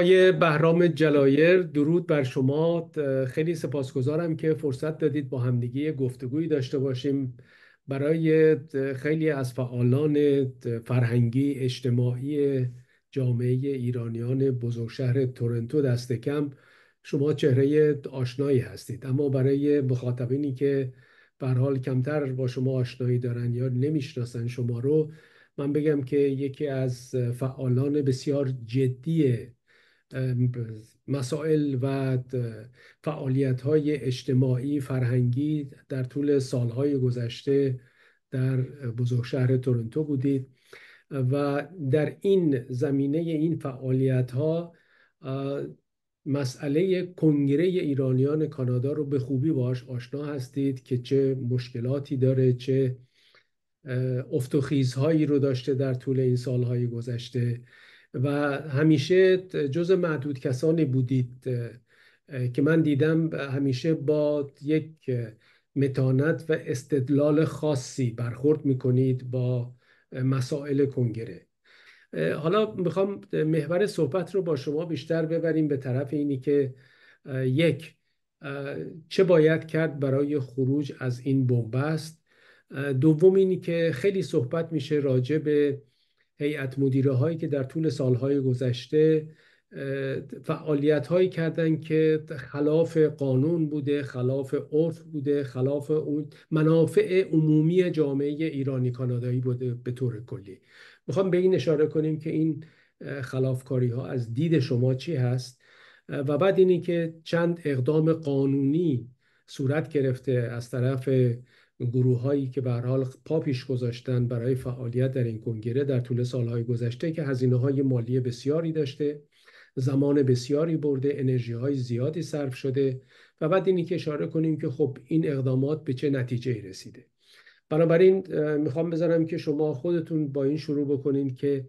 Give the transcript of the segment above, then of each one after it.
آقای بهرام جلایر درود بر شما خیلی سپاسگزارم که فرصت دادید با همدیگه گفتگویی داشته باشیم برای خیلی از فعالان فرهنگی اجتماعی جامعه ایرانیان بزرگ شهر تورنتو دست کم شما چهره آشنایی هستید اما برای مخاطبینی که به حال کمتر با شما آشنایی دارن یا نمیشناسن شما رو من بگم که یکی از فعالان بسیار جدی مسائل و فعالیت های اجتماعی فرهنگی در طول سالهای گذشته در بزرگ شهر تورنتو بودید و در این زمینه این فعالیت ها مسئله کنگره ایرانیان کانادا رو به خوبی باش آشنا هستید که چه مشکلاتی داره چه افتخیزهایی رو داشته در طول این سالهای گذشته و همیشه جز معدود کسانی بودید که من دیدم همیشه با یک متانت و استدلال خاصی برخورد میکنید با مسائل کنگره حالا میخوام محور صحبت رو با شما بیشتر ببریم به طرف اینی که یک چه باید کرد برای خروج از این بنبست دوم اینی که خیلی صحبت میشه راجع به هیئت مدیره هایی که در طول سالهای گذشته فعالیت هایی کردن که خلاف قانون بوده خلاف عرف بوده خلاف منافع عمومی جامعه ایرانی کانادایی بوده به طور کلی میخوام به این اشاره کنیم که این خلافکاری ها از دید شما چی هست و بعد اینی که چند اقدام قانونی صورت گرفته از طرف گروه هایی که به حال پا پیش گذاشتن برای فعالیت در این کنگره در طول سالهای گذشته که هزینه های مالی بسیاری داشته زمان بسیاری برده انرژی های زیادی صرف شده و بعد اینی که اشاره کنیم که خب این اقدامات به چه نتیجه رسیده بنابراین میخوام بذارم که شما خودتون با این شروع بکنین که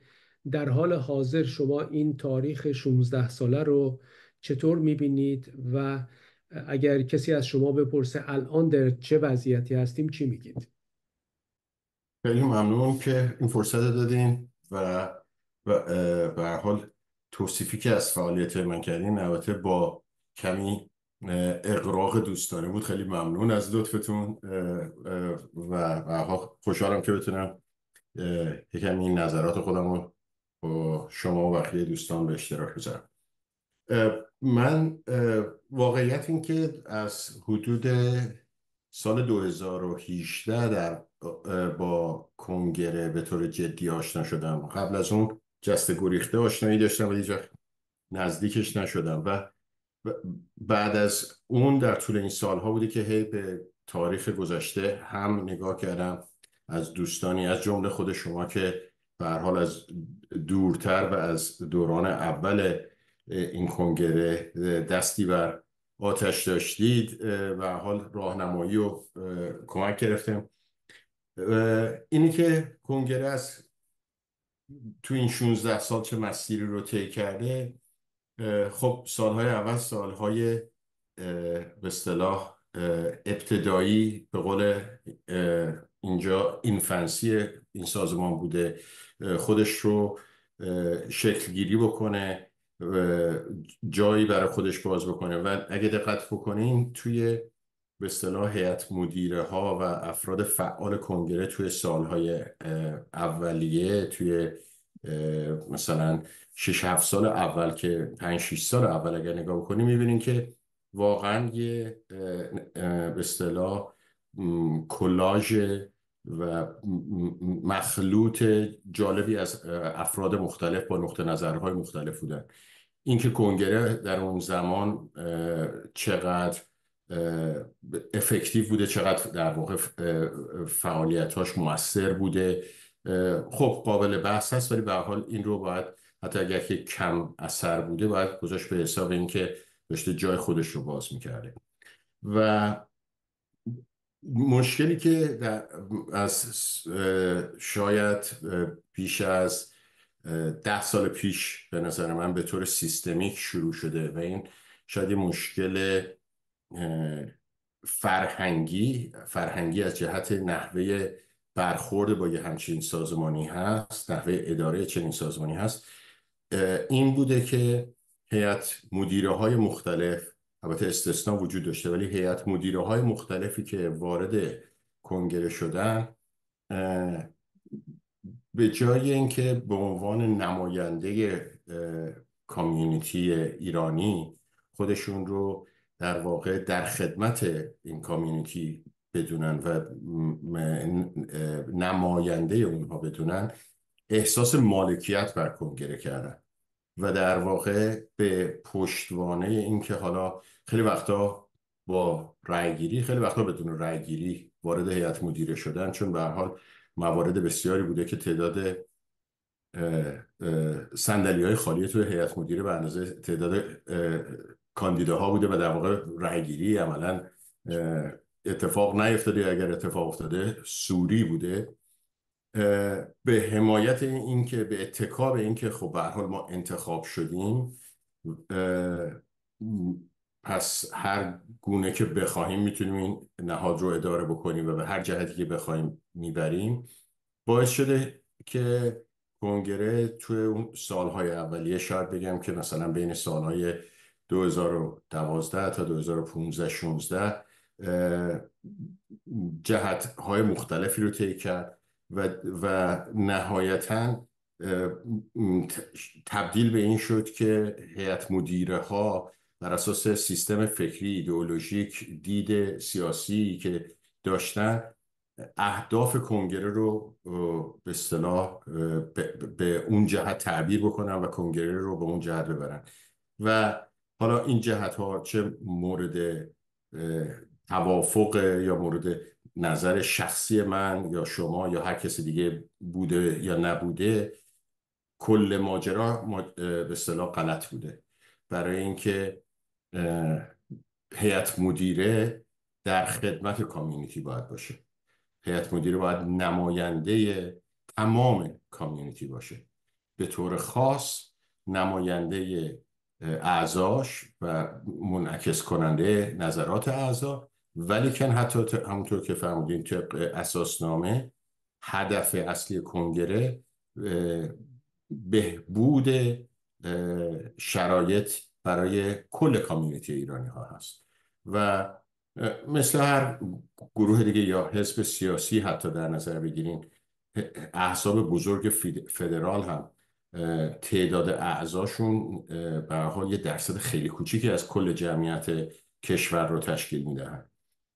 در حال حاضر شما این تاریخ 16 ساله رو چطور میبینید و اگر کسی از شما بپرسه الان در چه وضعیتی هستیم چی میگید خیلی ممنونم که این فرصت دادین و به حال توصیفی که از فعالیت من کردین البته با کمی اقراق دوستانه بود خیلی ممنون از لطفتون و خوشحالم که بتونم یکم این نظرات خودم رو با شما و بقیه دوستان به اشتراک بذارم من واقعیت این که از حدود سال 2018 در با کنگره به طور جدی آشنا شدم قبل از اون جست گریخته آشنایی داشتم و هیچ نزدیکش نشدم و بعد از اون در طول این سالها بوده که هی به تاریخ گذشته هم نگاه کردم از دوستانی از جمله خود شما که به حال از دورتر و از دوران اول این کنگره دستی بر آتش داشتید و حال راهنمایی و کمک گرفتیم اینی که کنگره از تو این 16 سال چه مسیری رو طی کرده خب سالهای اول سالهای به اصطلاح ابتدایی به قول اینجا اینفنسی این سازمان بوده خودش رو شکل گیری بکنه جایی برای خودش باز بکنه و اگه دقت بکنین توی به اصطلاح هیئت مدیره ها و افراد فعال کنگره توی سالهای اولیه توی مثلا 6 7 سال اول که 5 6 سال اول اگر نگاه بکنیم میبینیم که واقعا یه به اصطلاح کلاژ و مخلوط جالبی از افراد مختلف با نقطه نظرهای مختلف بودن اینکه کنگره در اون زمان چقدر افکتیو بوده چقدر در واقع فعالیتاش موثر بوده خب قابل بحث هست ولی به حال این رو باید حتی اگر که کم اثر بوده باید گذاشت به حساب اینکه داشته جای خودش رو باز میکرده و مشکلی که در از شاید بیش از ده سال پیش به نظر من به طور سیستمیک شروع شده و این شاید مشکل فرهنگی فرهنگی از جهت نحوه برخورد با یه همچین سازمانی هست نحوه اداره چنین سازمانی هست این بوده که هیئت مدیره های مختلف البته استثنا وجود داشته ولی هیئت مدیره های مختلفی که وارد کنگره شدن به جای اینکه به عنوان نماینده کامیونیتی ایرانی خودشون رو در واقع در خدمت این کامیونیتی بدونن و نماینده اونها بدونن احساس مالکیت بر کنگره کردن و در واقع به پشتوانه اینکه حالا خیلی وقتا با رأیگیری خیلی وقتا بدون رأیگیری وارد هیئت مدیره شدن چون به حال موارد بسیاری بوده که تعداد سندلی های خالی توی هیئت مدیره به اندازه تعداد کاندیداها بوده و در واقع رأیگیری عملا اتفاق نیفتاده اگر اتفاق افتاده سوری بوده به حمایت این که به اتکاب این که خب به حال ما انتخاب شدیم پس هر گونه که بخواهیم میتونیم این نهاد رو اداره بکنیم و به هر جهتی که بخواهیم میبریم باعث شده که کنگره توی اون سالهای اولیه شاید بگم که مثلا بین سالهای 2012 تا 2015 16 جهت مختلفی رو طی کرد و, و نهایتا تبدیل به این شد که هیئت مدیره ها بر اساس سیستم فکری ایدئولوژیک دید سیاسی که داشتن اهداف کنگره رو به اصطلاح به اون جهت تعبیر بکنن و کنگره رو به اون جهت ببرن و حالا این جهت ها چه مورد توافق یا مورد نظر شخصی من یا شما یا هر کس دیگه بوده یا نبوده کل ماجرا به اصطلاح غلط بوده برای اینکه هیئت مدیره در خدمت کامیونیتی باید باشه هیئت مدیره باید نماینده تمام کامیونیتی باشه به طور خاص نماینده اعضاش و منعکس کننده نظرات اعضا ولیکن حتی همونطور که فرمودین طبق اساسنامه هدف اصلی کنگره بهبود شرایط برای کل کامیونیتی ایرانی ها هست و مثل هر گروه دیگه یا حزب سیاسی حتی در نظر بگیرین احزاب بزرگ فدرال هم تعداد اعضاشون حال یه درصد خیلی کوچیکی از کل جمعیت کشور رو تشکیل میدهن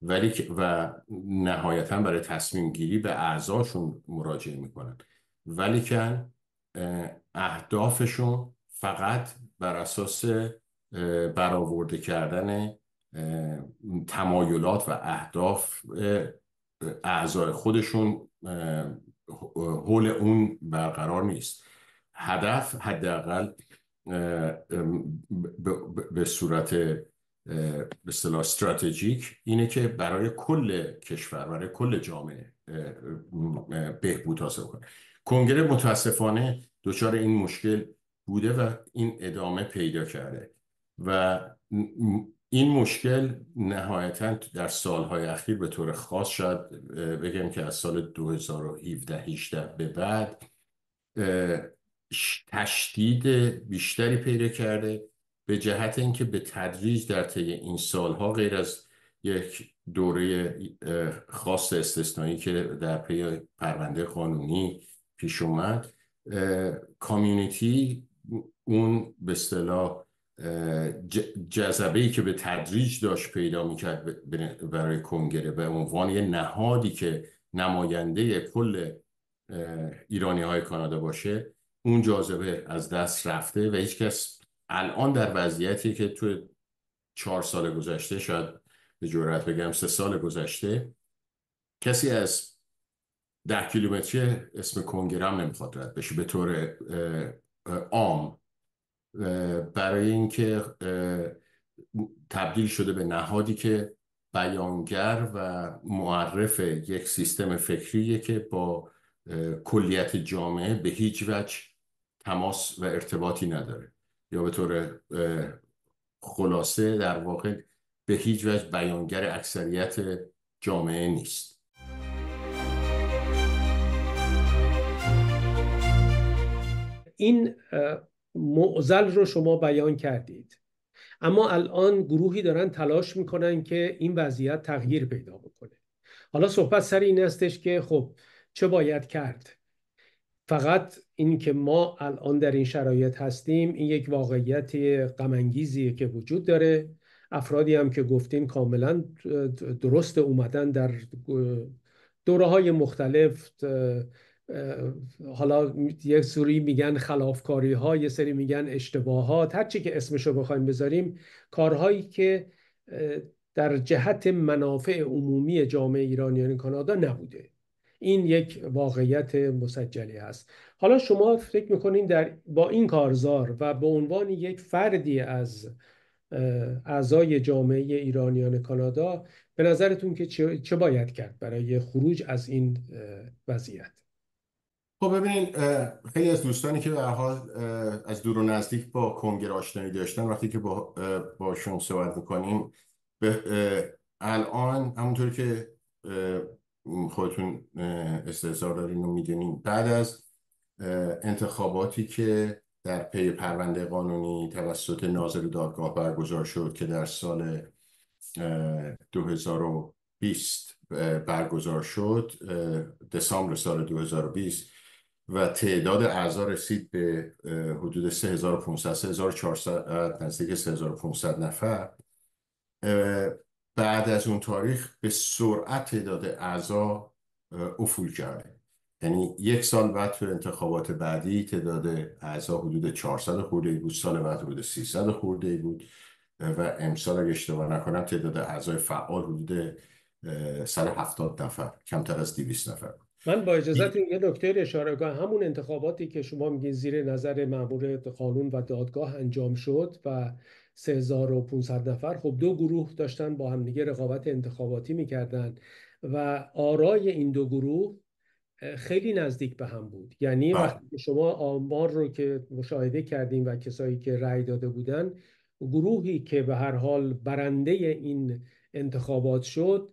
ولی و نهایتا برای تصمیم گیری به اعضاشون مراجعه میکنن ولی که اهدافشون فقط بر اساس برآورده کردن تمایلات و اهداف اعضای خودشون حول اون برقرار نیست هدف حداقل به صورت به اصطلاح استراتژیک اینه که برای کل کشور برای کل جامعه بهبود حاصل کنه کنگره متاسفانه دچار این مشکل بوده و این ادامه پیدا کرده و این مشکل نهایتا در سالهای اخیر به طور خاص شاید بگم که از سال 2017-18 به بعد تشدید بیشتری پیدا کرده به جهت اینکه به تدریج در طی این سالها غیر از یک دوره خاص استثنایی که در پی پرونده قانونی پیش اومد کامیونیتی اون به اصطلاح جذبه ای که به تدریج داشت پیدا میکرد برای کنگره به عنوان یه نهادی که نماینده کل ایرانی های کانادا باشه اون جاذبه از دست رفته و هیچکس الان در وضعیتی که تو چهار سال گذشته شاید به جورت بگم سه سال گذشته کسی از ده کیلومتری اسم کنگره هم نمیخواد رد بشه به طور برای اینکه تبدیل شده به نهادی که بیانگر و معرف یک سیستم فکریه که با کلیت جامعه به هیچ وجه تماس و ارتباطی نداره یا به طور خلاصه در واقع به هیچ وجه بیانگر اکثریت جامعه نیست این معزل رو شما بیان کردید اما الان گروهی دارن تلاش میکنن که این وضعیت تغییر پیدا بکنه حالا صحبت سر این استش که خب چه باید کرد فقط این که ما الان در این شرایط هستیم این یک واقعیت قمنگیزی که وجود داره افرادی هم که گفتین کاملا درست اومدن در دوره های مختلف حالا یه سری میگن خلافکاری ها یه سری میگن اشتباهات هر چی که رو بخوایم بذاریم کارهایی که در جهت منافع عمومی جامعه ایرانیان کانادا نبوده این یک واقعیت مسجلی است حالا شما فکر میکنین در با این کارزار و به عنوان یک فردی از اعضای جامعه ایرانیان کانادا به نظرتون که چه باید کرد برای خروج از این وضعیت خب ببینید خیلی از دوستانی که به حال از دور و نزدیک با کنگره آشنایی داشتن وقتی که با باشون صحبت میکنیم به الان همونطور که خودتون استحضار دارین و میدونین بعد از انتخاباتی که در پی پرونده قانونی توسط ناظر دادگاه برگزار شد که در سال 2020 برگزار شد دسامبر سال 2020 و تعداد اعضا رسید به حدود 3500 3400 نزدیک 3500 نفر بعد از اون تاریخ به سرعت تعداد اعضا افول کرده یعنی یک سال بعد تو انتخابات بعدی تعداد اعضا حدود 400 خورده بود سال بعد حدود 300 خورده بود و امسال اگه اشتباه نکنم تعداد اعضای فعال حدود 170 نفر کمتر از 200 نفر من با اجازت یه دکتر اشاره کنم همون انتخاباتی که شما میگین زیر نظر مأمور قانون و دادگاه انجام شد و 3500 نفر خب دو گروه داشتن با همدیگه رقابت انتخاباتی میکردن و آرای این دو گروه خیلی نزدیک به هم بود یعنی وقتی شما آمار رو که مشاهده کردیم و کسایی که رأی داده بودن گروهی که به هر حال برنده این انتخابات شد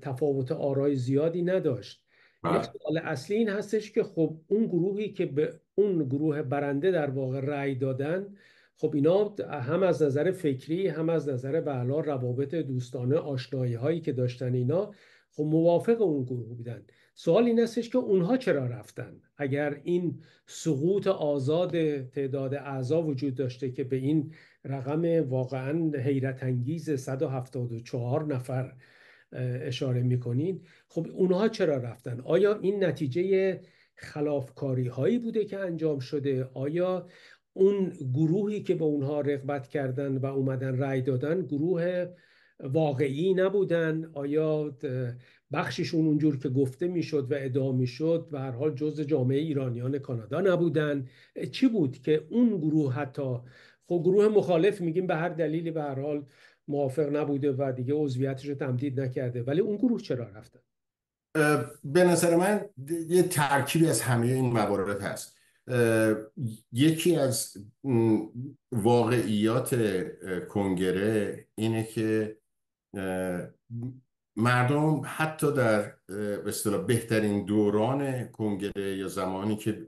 تفاوت آرای زیادی نداشت بله. سوال اصلی این هستش که خب اون گروهی که به اون گروه برنده در واقع رأی دادن خب اینا هم از نظر فکری هم از نظر به روابط دوستانه آشنایی هایی که داشتن اینا خب موافق اون گروه بودن سوال این هستش که اونها چرا رفتن اگر این سقوط آزاد تعداد اعضا وجود داشته که به این رقم واقعا حیرت انگیز 174 نفر اشاره میکنین خب اونها چرا رفتن آیا این نتیجه خلافکاری هایی بوده که انجام شده آیا اون گروهی که به اونها رغبت کردن و اومدن رأی دادن گروه واقعی نبودن آیا بخششون اونجور که گفته میشد و ادعا میشد و هر حال جز جامعه ایرانیان کانادا نبودن چی بود که اون گروه حتی خب گروه مخالف میگیم به هر دلیلی به هر حال موافق نبوده و دیگه عضویتش رو تمدید نکرده ولی اون گروه چرا رفتن به نظر من یه ترکیبی از همه این موارد هست یکی از واقعیات کنگره اینه که مردم حتی در به بهترین دوران کنگره یا زمانی که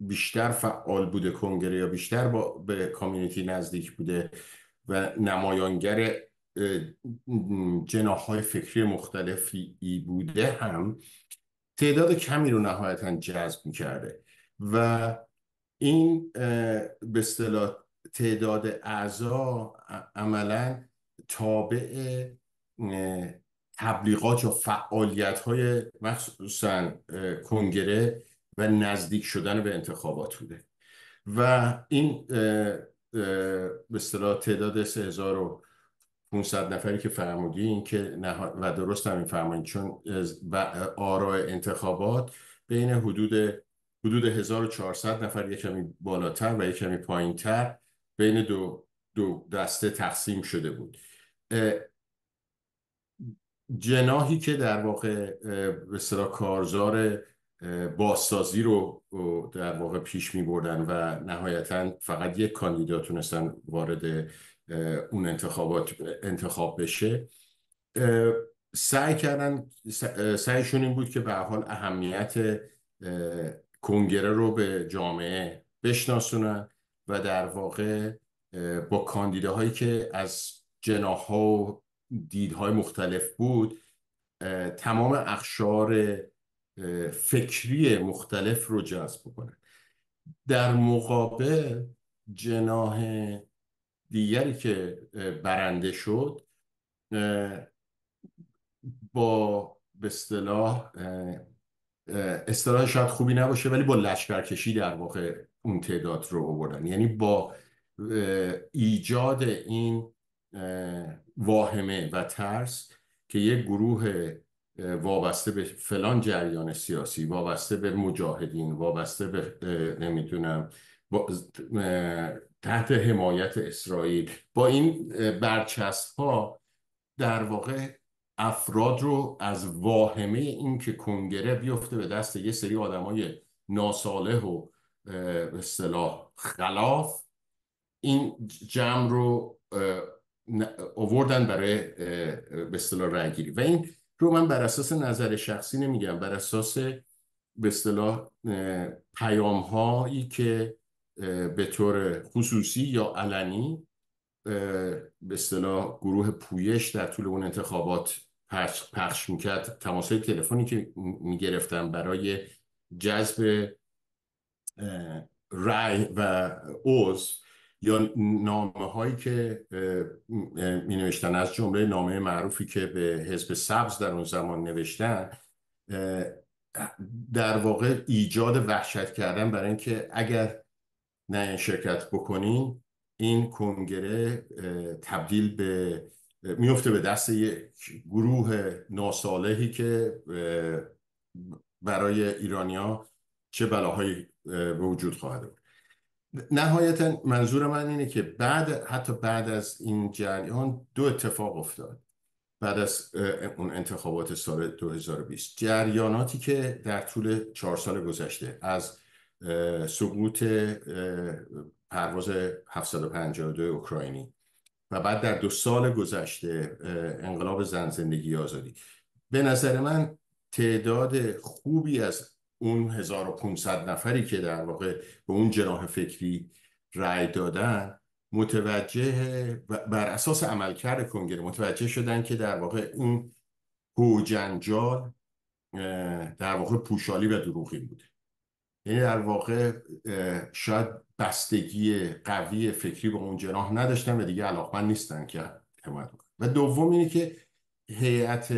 بیشتر فعال بوده کنگره یا بیشتر با به کامیونیتی نزدیک بوده و نمایانگر های فکری مختلفی بوده هم تعداد کمی رو نهایتا جذب میکرده و این به اصطلاح تعداد اعضا عملا تابع تبلیغات و فعالیت های مخصوصا کنگره و نزدیک شدن به انتخابات بوده و این به اصطلاح تعداد 3500 نفری که فرمودین که و درست هم فرمایید چون آرا انتخابات بین حدود حدود 1400 نفر یک کمی بالاتر و یک کمی پایینتر بین دو دسته تقسیم شده بود جناهی که در واقع به کارزار بازسازی رو در واقع پیش می بردن و نهایتا فقط یک کاندیدا تونستن وارد اون انتخابات انتخاب بشه سعی کردن سعیشون این بود که به حال اهمیت کنگره رو به جامعه بشناسونن و در واقع با کاندیداهایی که از جناح و دیدهای مختلف بود تمام اخشار فکری مختلف رو جذب بکنن در مقابل جناه دیگری که برنده شد با به اصطلاح اصطلاح شاید خوبی نباشه ولی با لشکرکشی در واقع اون تعداد رو آوردن یعنی با ایجاد این واهمه و ترس که یک گروه وابسته به فلان جریان سیاسی وابسته به مجاهدین وابسته به نمیدونم تحت حمایت اسرائیل با این برچسب ها در واقع افراد رو از واهمه اینکه کنگره بیفته به دست یه سری آدمای ناساله و به اصطلاح خلاف این جمع رو آوردن برای به اصطلاح و این رو من بر اساس نظر شخصی نمیگم بر اساس به اصطلاح پیام هایی که به طور خصوصی یا علنی به اصطلاح گروه پویش در طول اون انتخابات پخش, میکرد تماس تلفنی که میگرفتم برای جذب رای و عضو یا نامه هایی که می نوشتن از جمله نامه معروفی که به حزب سبز در اون زمان نوشتن در واقع ایجاد وحشت کردن برای اینکه اگر نه شرکت بکنین این کنگره تبدیل به میفته به دست یک گروه ناسالهی که برای ایرانیا چه بلاهایی به وجود خواهد بود نهایتا منظور من اینه که بعد حتی بعد از این جریان دو اتفاق افتاد بعد از اون انتخابات سال 2020 جریاناتی که در طول چهار سال گذشته از سقوط پرواز 752 اوکراینی و بعد در دو سال گذشته انقلاب زن زندگی آزادی به نظر من تعداد خوبی از اون 1500 نفری که در واقع به اون جناح فکری رأی دادن متوجه بر اساس عملکرد کنگره متوجه شدن که در واقع اون جنجال در واقع پوشالی و دروغی بوده یعنی در واقع شاید بستگی قوی فکری به اون جناح نداشتن و دیگه علاقمند نیستن که حمایت و دوم اینه که هیئت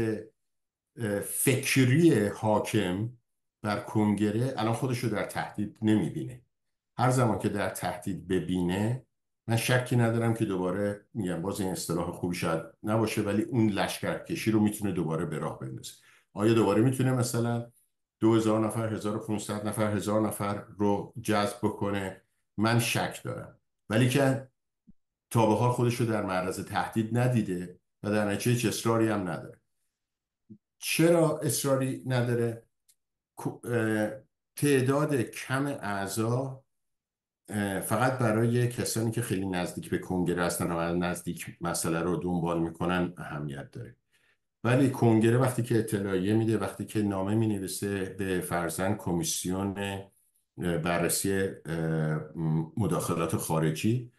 فکری حاکم بر کنگره الان خودش رو در تهدید نمیبینه هر زمان که در تهدید ببینه من شکی ندارم که دوباره میگم باز این اصطلاح خوبی شاید نباشه ولی اون لشکرکشی رو میتونه دوباره به راه بندازه آیا دوباره میتونه مثلا 2000 نفر 1500 نفر 1000 نفر رو جذب بکنه من شک دارم ولی که تا به حال خودش رو در معرض تهدید ندیده و در نتیجه هیچ اصراری هم نداره چرا اصراری نداره تعداد کم اعضا فقط برای کسانی که خیلی نزدیک به کنگره هستن و نزدیک مسئله رو دنبال میکنن اهمیت داره ولی کنگره وقتی که اطلاعیه میده وقتی که نامه مینویسه به فرزن کمیسیون بررسی مداخلات خارجی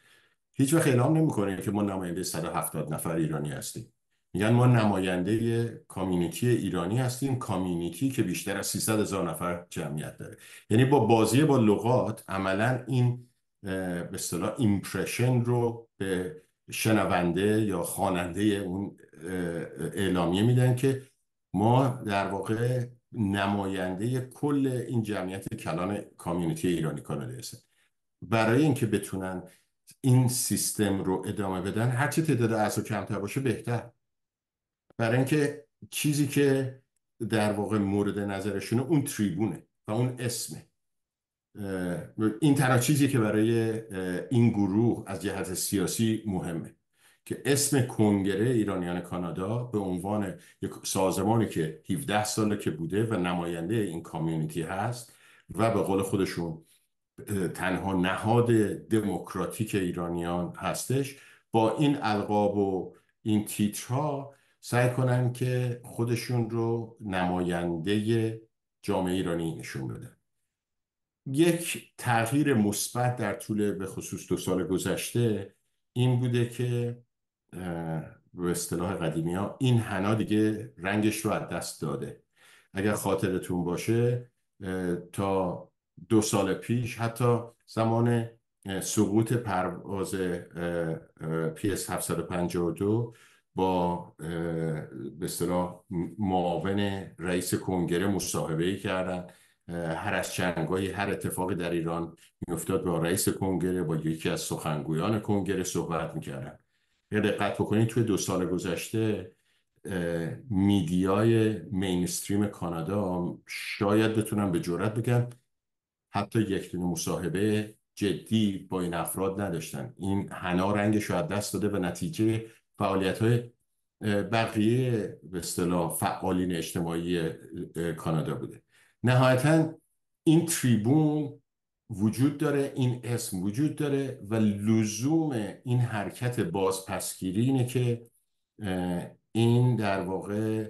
هیچ وقت اعلام نمیکنه که ما نماینده 170 نفر ایرانی هستیم میگن ما نماینده کامیونیتی ایرانی هستیم کامیونیتی که بیشتر از 300 هزار نفر جمعیت داره یعنی با بازی با لغات عملا این به اصطلاح ایمپرشن رو به شنونده یا خواننده اون اعلامیه میدن که ما در واقع نماینده کل این جمعیت کلان کامیونیتی ایرانی کانادا هستیم برای اینکه بتونن این سیستم رو ادامه بدن هرچی تعداد اعضا کمتر باشه بهتر برای اینکه چیزی که در واقع مورد نظرشونه اون تریبونه و اون اسمه این تنها چیزی که برای این گروه از جهت سیاسی مهمه که اسم کنگره ایرانیان کانادا به عنوان یک سازمانی که 17 ساله که بوده و نماینده این کامیونیتی هست و به قول خودشون تنها نهاد دموکراتیک ایرانیان هستش با این القاب و این تیترها سعی کنن که خودشون رو نماینده جامعه ایرانی نشون بدن یک تغییر مثبت در طول به خصوص دو سال گذشته این بوده که به اصطلاح قدیمی ها این حنا دیگه رنگش رو از دست داده اگر خاطرتون باشه تا دو سال پیش حتی زمان سقوط پرواز پی اس 752 با به اصطلاح معاون رئیس کنگره مصاحبه ای کردن هر از چنگایی هر اتفاقی در ایران میافتاد با رئیس کنگره با یکی از سخنگویان کنگره صحبت میکردن یه دقت بکنید توی دو سال گذشته میدیای مینستریم کانادا شاید بتونم به جرات بگم حتی یک دونه مصاحبه جدی با این افراد نداشتن این هنا رنگش رو دست داده و نتیجه فعالیت های بقیه به اصطلاح فعالین اجتماعی کانادا بوده نهایتا این تریبون وجود داره این اسم وجود داره و لزوم این حرکت بازپسگیری اینه که این در واقع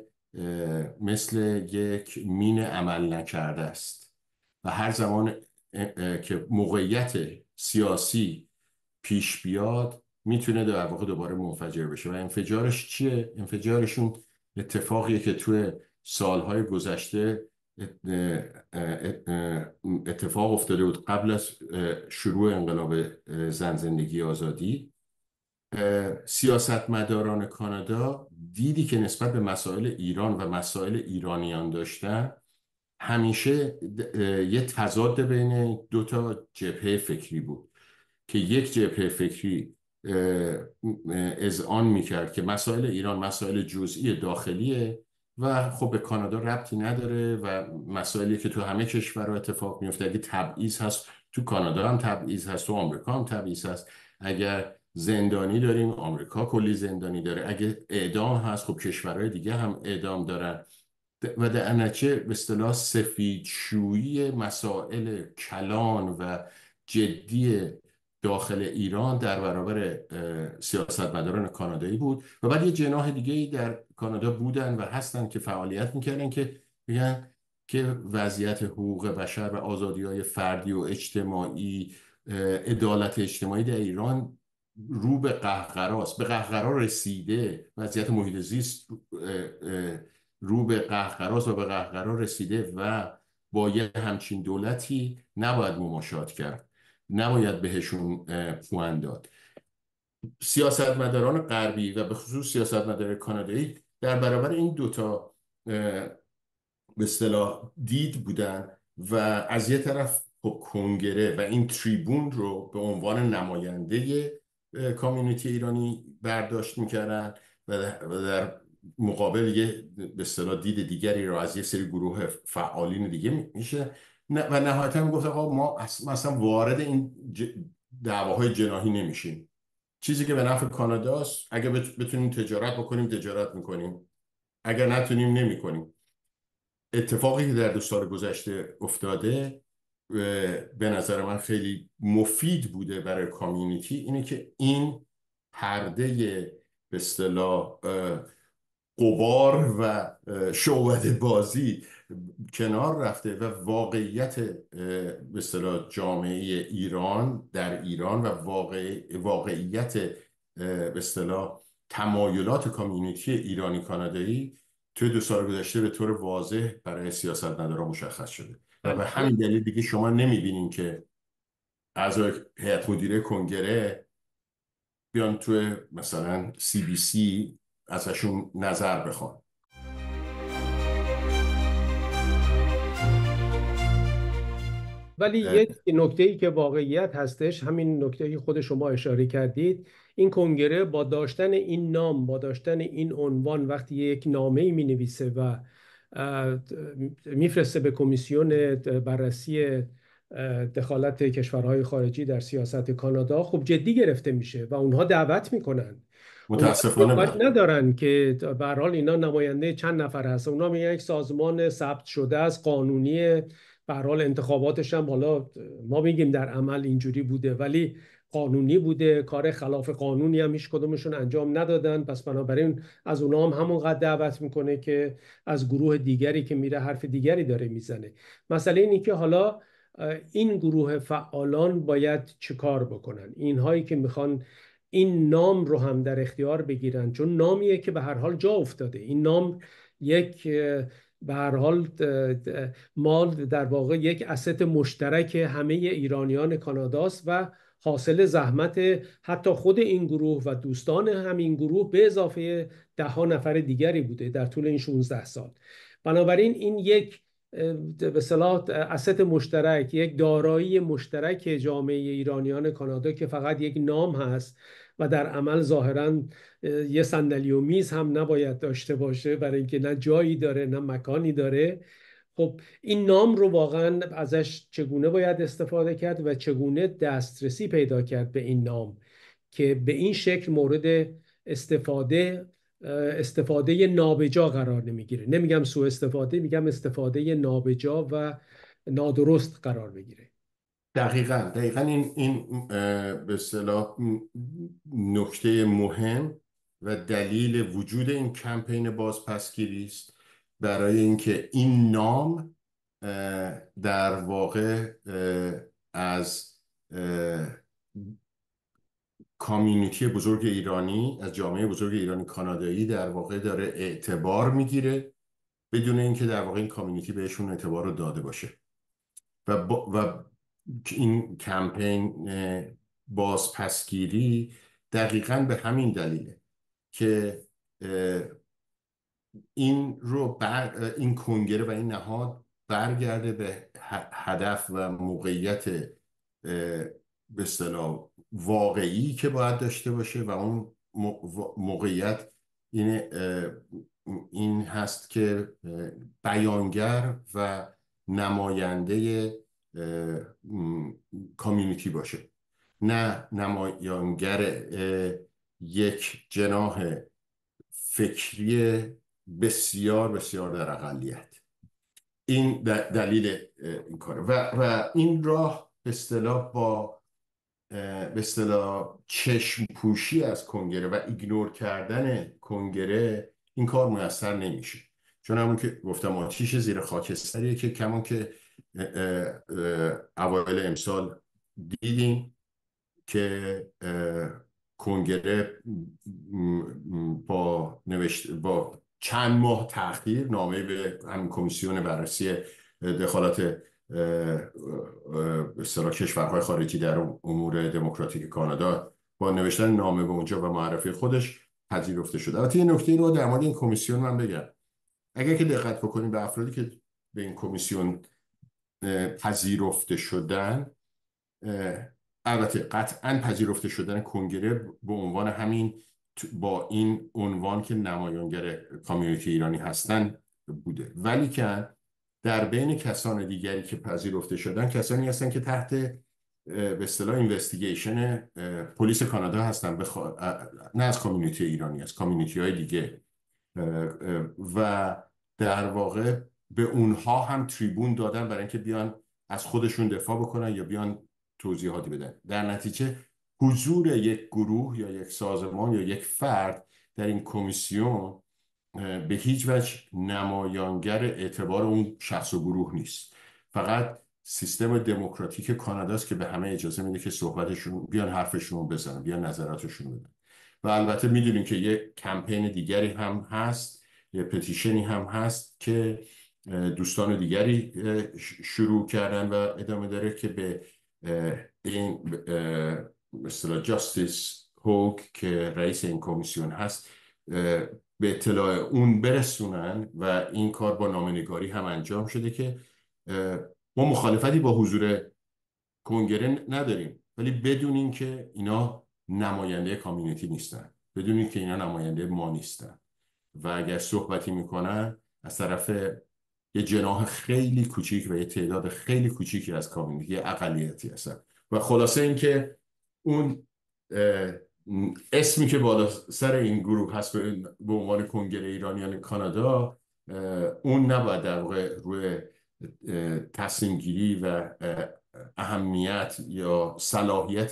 مثل یک مین عمل نکرده است و هر زمان که موقعیت سیاسی پیش بیاد میتونه در واقع دوباره منفجر بشه و انفجارش چیه؟ انفجارشون اتفاقیه که توی سالهای گذشته اتفاق افتاده بود قبل از شروع انقلاب زن زندگی آزادی سیاستمداران کانادا دیدی که نسبت به مسائل ایران و مسائل ایرانیان داشتن همیشه یه تضاد بین دو تا جبهه فکری بود که یک جبهه فکری از می میکرد که مسائل ایران مسائل جزئی داخلیه و خب به کانادا ربطی نداره و مسائلی که تو همه کشورها اتفاق میفته اگه تبعیز هست تو کانادا هم تبعیض هست تو آمریکا هم تبعیض هست اگر زندانی داریم آمریکا کلی زندانی داره اگه اعدام هست خب کشورهای دیگه هم اعدام دارن و در نتیجه به اصطلاح سفیدشویی مسائل کلان و جدی داخل ایران در برابر سیاستمداران کانادایی بود و بعد یه جناح دیگه ای در کانادا بودن و هستن که فعالیت میکردن که میگن که وضعیت حقوق بشر و آزادی های فردی و اجتماعی عدالت اجتماعی در ایران رو به قهقراست به قهقرا رسیده وضعیت محیط زیست رو به قهقراست و به قهقرا رسیده و با یه همچین دولتی نباید مماشات کرد نباید بهشون پوان داد سیاستمداران غربی و به خصوص سیاستمدار کانادایی در برابر این دوتا به اصطلاح دید بودن و از یه طرف کنگره و این تریبون رو به عنوان نماینده کامیونیتی ایرانی برداشت میکردن و در مقابل یه به اصطلاح دید دیگری رو از یه سری گروه فعالین دیگه میشه و نهایتا میگفت آقا ما اصلا وارد این دعواهای جناهی نمیشیم چیزی که به نفع کاناداست اگر بتونیم تجارت بکنیم تجارت میکنیم اگر نتونیم نمیکنیم اتفاقی که در دو سال گذشته افتاده به نظر من خیلی مفید بوده برای کامیونیتی اینه که این پرده به اصطلاح قبار و شعبت بازی کنار رفته و واقعیت به جامعه ایران در ایران و واقع، واقعیت به تمایلات کامیونیتی ایرانی کانادایی توی دو سال گذشته به طور واضح برای سیاست ندارا مشخص شده و به بله. همین دلیل دیگه شما نمیبینین که از هیئت مدیره کنگره بیان توی مثلا سی بی سی ازشون نظر بخوان ولی یک نکته ای که واقعیت هستش همین نکته که خود شما اشاره کردید این کنگره با داشتن این نام با داشتن این عنوان وقتی یک نامه ای می نویسه و میفرسته به کمیسیون بررسی دخالت کشورهای خارجی در سیاست کانادا خب جدی گرفته میشه و اونها دعوت میکنن متاسفانه بله ندارن که به حال اینا نماینده چند نفر هست اونا میگن یک سازمان ثبت شده از قانونی به حال انتخاباتش هم حالا ما میگیم در عمل اینجوری بوده ولی قانونی بوده کار خلاف قانونی هم هیچ کدومشون انجام ندادن پس بنابراین از اونا هم همونقدر دعوت میکنه که از گروه دیگری که میره حرف دیگری داره میزنه مسئله اینه که حالا این گروه فعالان باید چه کار بکنن اینهایی که میخوان این نام رو هم در اختیار بگیرن چون نامیه که به هر حال جا افتاده این نام یک به هر حال مال در واقع یک اسط مشترک همه ایرانیان کاناداست و حاصل زحمت حتی خود این گروه و دوستان همین گروه به اضافه ده ها نفر دیگری بوده در طول این 16 سال بنابراین این یک به صلاح اسط مشترک یک دارایی مشترک جامعه ایرانیان کانادا که فقط یک نام هست و در عمل ظاهرا یه صندلی و میز هم نباید داشته باشه برای اینکه نه جایی داره نه مکانی داره خب این نام رو واقعا ازش چگونه باید استفاده کرد و چگونه دسترسی پیدا کرد به این نام که به این شکل مورد استفاده استفاده نابجا قرار نمیگیره نمیگم سوء استفاده میگم استفاده نابجا و نادرست قرار بگیره دقیقا دقیقا این, این به صلاح نکته مهم و دلیل وجود این کمپین بازپسگیری است برای اینکه این نام در واقع از کامیونیتی بزرگ ایرانی از جامعه بزرگ ایرانی کانادایی در واقع داره اعتبار میگیره بدون اینکه در واقع این کامیونیتی بهشون اعتبار رو داده باشه و, با و این کمپین بازپسگیری دقیقا به همین دلیله که این رو این کنگره و این نهاد برگرده به هدف و موقعیت به اصطلاح واقعی که باید داشته باشه و اون موقعیت این این هست که بیانگر و نماینده کامیونیتی باشه نه نمایانگر یک جناح فکری بسیار بسیار در اقلیت این دلیل این کاره و, و این راه به اصطلاح با به اصطلاح چشم پوشی از کنگره و ایگنور کردن کنگره این کار موثر نمیشه چون همون که گفتم آتیش زیر خاکستریه که کمان که اوایل امسال دیدیم که کنگره با, نوشت با چند ماه تاخیر نامه به همین کمیسیون بررسی دخالت سرا کشورهای خارجی در امور دموکراتیک کانادا با نوشتن نامه به اونجا و معرفی خودش پذیرفته شده البته یه نکته رو در مورد این کمیسیون من بگم اگر که دقت بکنیم به افرادی که به این کمیسیون پذیرفته شدن البته قطعا پذیرفته شدن کنگره به عنوان همین با این عنوان که نمایانگر کامیونیتی ایرانی هستن بوده ولی که در بین کسان دیگری که پذیرفته شدن کسانی هستن که تحت به اصطلاح اینوستیگیشن پلیس کانادا هستن نه از کامیونیتی ایرانی از کامیونیتی های دیگه و در واقع به اونها هم تریبون دادن برای اینکه بیان از خودشون دفاع بکنن یا بیان توضیحاتی بدن در نتیجه حضور یک گروه یا یک سازمان یا یک فرد در این کمیسیون به هیچ وجه نمایانگر اعتبار اون شخص و گروه نیست فقط سیستم دموکراتیک کاناداست که به همه اجازه میده که صحبتشون بیان حرفشون بزنن بیان نظراتشون بدن و البته میدونیم که یک کمپین دیگری هم هست یه پتیشنی هم هست که دوستان دیگری شروع کردن و ادامه داره که به این مثلا جاستیس هوک که رئیس این کمیسیون هست به اطلاع اون برسونن و این کار با نامنگاری هم انجام شده که ما مخالفتی با حضور کنگره نداریم ولی بدونین که اینا نماینده کامیونیتی نیستن بدونین که اینا نماینده ما نیستن و اگر صحبتی میکنن از طرف یه جناح خیلی کوچیک و یه تعداد خیلی کوچیکی از کامیونیتی اقلیتی هستن و خلاصه اینکه اون اسمی که بالا سر این گروه هست به عنوان کنگره ایرانیان یعنی کانادا اون نباید در واقع روی تصمیم گیری و اهمیت یا صلاحیت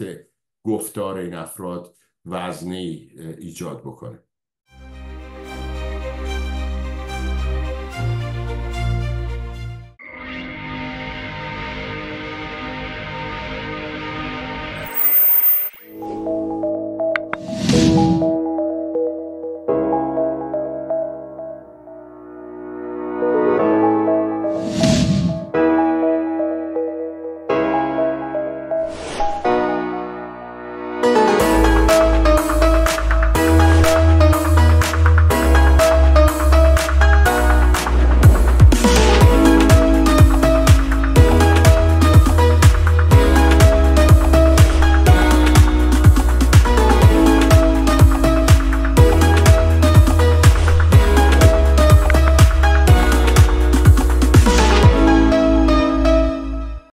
گفتار این افراد وزنی ایجاد بکنه